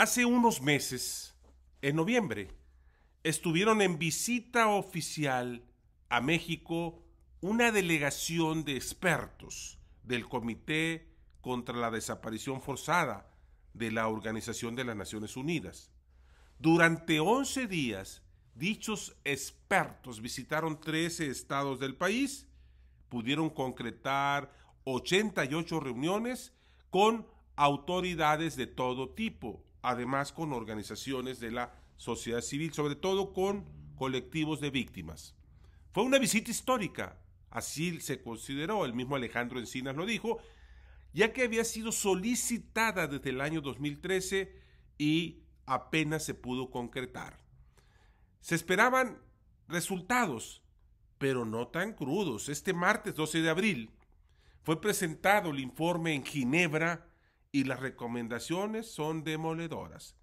Hace unos meses, en noviembre, estuvieron en visita oficial a México una delegación de expertos del Comité contra la Desaparición Forzada de la Organización de las Naciones Unidas. Durante 11 días, dichos expertos visitaron 13 estados del país, pudieron concretar 88 reuniones con autoridades de todo tipo, además con organizaciones de la sociedad civil, sobre todo con colectivos de víctimas. Fue una visita histórica, así se consideró, el mismo Alejandro Encinas lo dijo, ya que había sido solicitada desde el año 2013 y apenas se pudo concretar. Se esperaban resultados, pero no tan crudos. Este martes 12 de abril fue presentado el informe en Ginebra y las recomendaciones son demoledoras.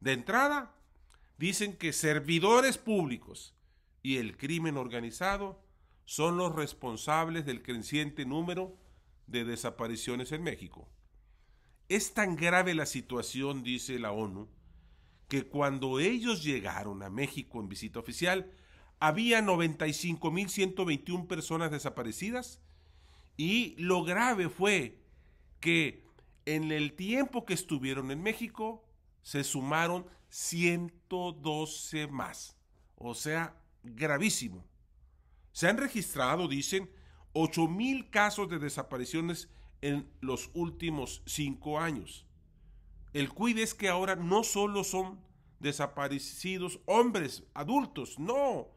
De entrada, dicen que servidores públicos y el crimen organizado son los responsables del creciente número de desapariciones en México. Es tan grave la situación, dice la ONU, que cuando ellos llegaron a México en visita oficial, había 95.121 personas desaparecidas y lo grave fue que en el tiempo que estuvieron en México, se sumaron 112 más. O sea, gravísimo. Se han registrado, dicen, 8.000 casos de desapariciones en los últimos cinco años. El cuide es que ahora no solo son desaparecidos hombres, adultos, no.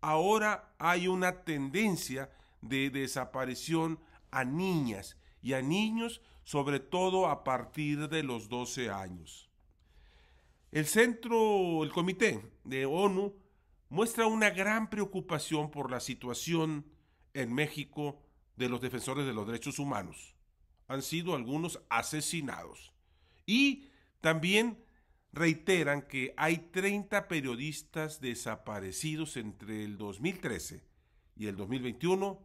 Ahora hay una tendencia de desaparición a niñas y a niños sobre todo a partir de los 12 años. El centro, el comité de ONU, muestra una gran preocupación por la situación en México de los defensores de los derechos humanos. Han sido algunos asesinados. Y también reiteran que hay 30 periodistas desaparecidos entre el 2013 y el 2021.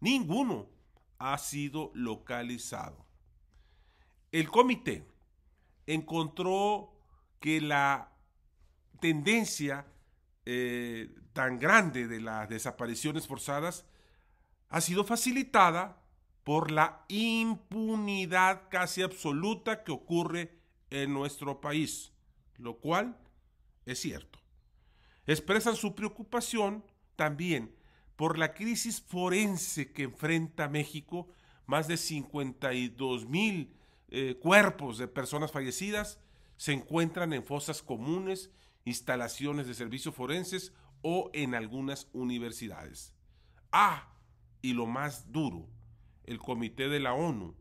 Ninguno ha sido localizado. El comité encontró que la tendencia eh, tan grande de las desapariciones forzadas ha sido facilitada por la impunidad casi absoluta que ocurre en nuestro país, lo cual es cierto. Expresan su preocupación también por la crisis forense que enfrenta México, más de 52 mil eh, cuerpos de personas fallecidas se encuentran en fosas comunes, instalaciones de servicios forenses o en algunas universidades. Ah, y lo más duro, el Comité de la ONU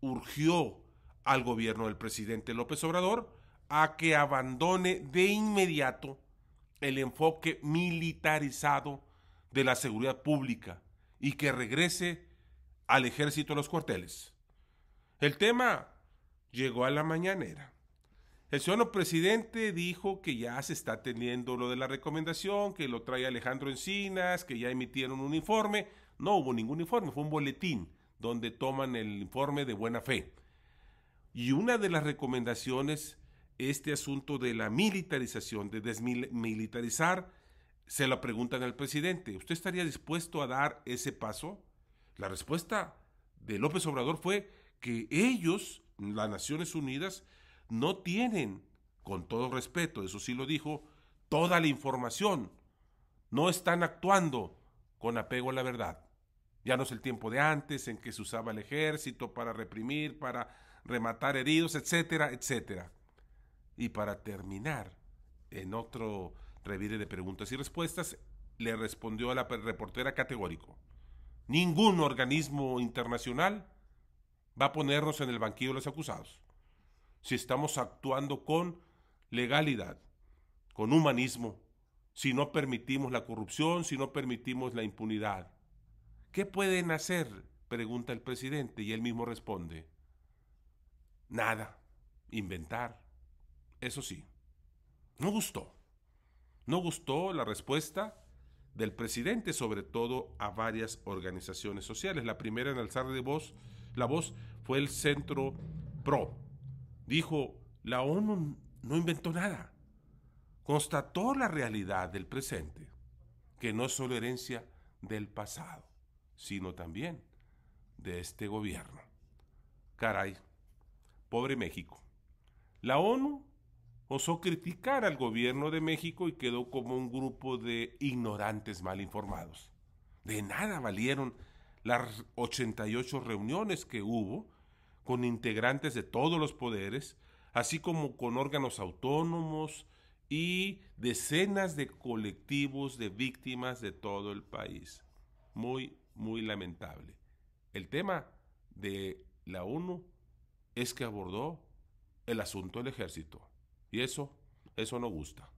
urgió al gobierno del presidente López Obrador a que abandone de inmediato el enfoque militarizado de la seguridad pública y que regrese al ejército de los cuarteles. El tema llegó a la mañanera. El señor presidente dijo que ya se está teniendo lo de la recomendación, que lo trae Alejandro Encinas, que ya emitieron un informe. No hubo ningún informe, fue un boletín donde toman el informe de buena fe. Y una de las recomendaciones, este asunto de la militarización, de desmilitarizar, se la preguntan al presidente, ¿usted estaría dispuesto a dar ese paso? La respuesta de López Obrador fue, que ellos, las Naciones Unidas, no tienen, con todo respeto, eso sí lo dijo, toda la información. No están actuando con apego a la verdad. Ya no es el tiempo de antes en que se usaba el ejército para reprimir, para rematar heridos, etcétera, etcétera. Y para terminar, en otro revire de preguntas y respuestas, le respondió a la reportera categórico. Ningún organismo internacional va a ponernos en el banquillo de los acusados. Si estamos actuando con legalidad, con humanismo, si no permitimos la corrupción, si no permitimos la impunidad. ¿Qué pueden hacer? pregunta el presidente y él mismo responde. Nada, inventar. Eso sí, no gustó. No gustó la respuesta del presidente, sobre todo a varias organizaciones sociales. La primera en alzar de voz la voz fue el centro pro. Dijo, la ONU no inventó nada. Constató la realidad del presente, que no es solo herencia del pasado, sino también de este gobierno. Caray, pobre México. La ONU osó criticar al gobierno de México y quedó como un grupo de ignorantes mal informados. De nada valieron las 88 reuniones que hubo con integrantes de todos los poderes, así como con órganos autónomos y decenas de colectivos de víctimas de todo el país. Muy, muy lamentable. El tema de la ONU es que abordó el asunto del ejército. Y eso, eso no gusta.